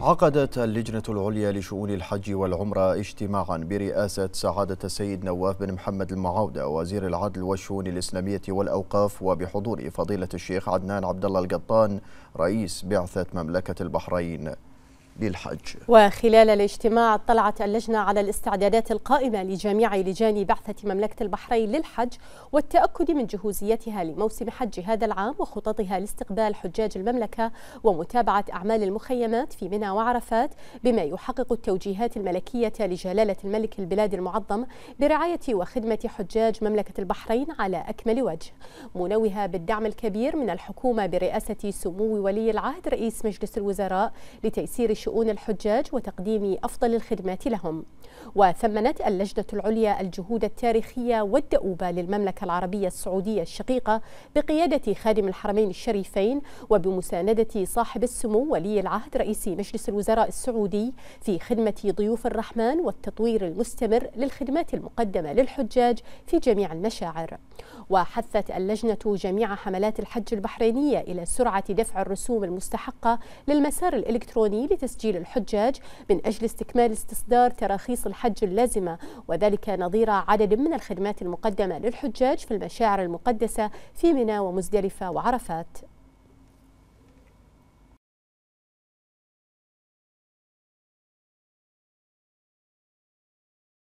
عقدت اللجنة العليا لشؤون الحج والعمرة اجتماعا برئاسة سعادة السيد نواف بن محمد المعاودة وزير العدل والشؤون الإسلامية والأوقاف وبحضور فضيلة الشيخ عدنان عبد الله القطان رئيس بعثة مملكة البحرين للحج وخلال الاجتماع اطلعت اللجنة على الاستعدادات القائمة لجميع لجان بعثة مملكة البحرين للحج والتأكد من جهوزيتها لموسم حج هذا العام وخططها لاستقبال حجاج المملكة ومتابعة أعمال المخيمات في منى وعرفات بما يحقق التوجيهات الملكية لجلالة الملك البلاد المعظم برعاية وخدمة حجاج مملكة البحرين على أكمل وجه منوهة بالدعم الكبير من الحكومة برئاسة سمو ولي العهد رئيس مجلس الوزراء لتيسير شؤون الحجاج وتقديم أفضل الخدمات لهم وثمنت اللجنة العليا الجهود التاريخية والدؤوبة للمملكة العربية السعودية الشقيقة بقيادة خادم الحرمين الشريفين وبمساندة صاحب السمو ولي العهد رئيس مجلس الوزراء السعودي في خدمة ضيوف الرحمن والتطوير المستمر للخدمات المقدمة للحجاج في جميع المشاعر وحثت اللجنة جميع حملات الحج البحرينية إلى سرعة دفع الرسوم المستحقة للمسار الإلكتروني لتسجيل تسجيل الحجاج من أجل استكمال استصدار تراخيص الحج اللازمة وذلك نظير عدد من الخدمات المقدمة للحجاج في المشاعر المقدسة في منى ومزدلفة وعرفات